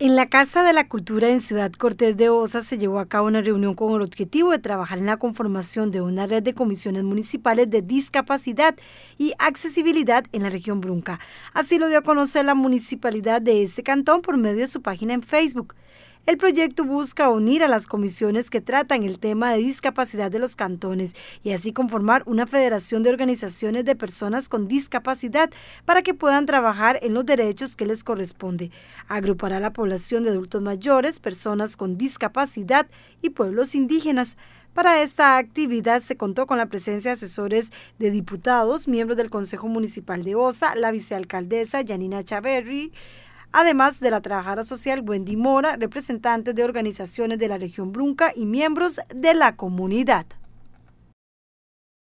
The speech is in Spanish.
En la Casa de la Cultura en Ciudad Cortés de Osa se llevó a cabo una reunión con el objetivo de trabajar en la conformación de una red de comisiones municipales de discapacidad y accesibilidad en la región Brunca. Así lo dio a conocer la municipalidad de este cantón por medio de su página en Facebook. El proyecto busca unir a las comisiones que tratan el tema de discapacidad de los cantones y así conformar una federación de organizaciones de personas con discapacidad para que puedan trabajar en los derechos que les corresponde. Agrupará a la población de adultos mayores, personas con discapacidad y pueblos indígenas. Para esta actividad se contó con la presencia de asesores de diputados, miembros del Consejo Municipal de Osa, la vicealcaldesa Janina Chaberry además de la trabajadora social Wendy Mora, representantes de organizaciones de la región Brunca y miembros de la comunidad.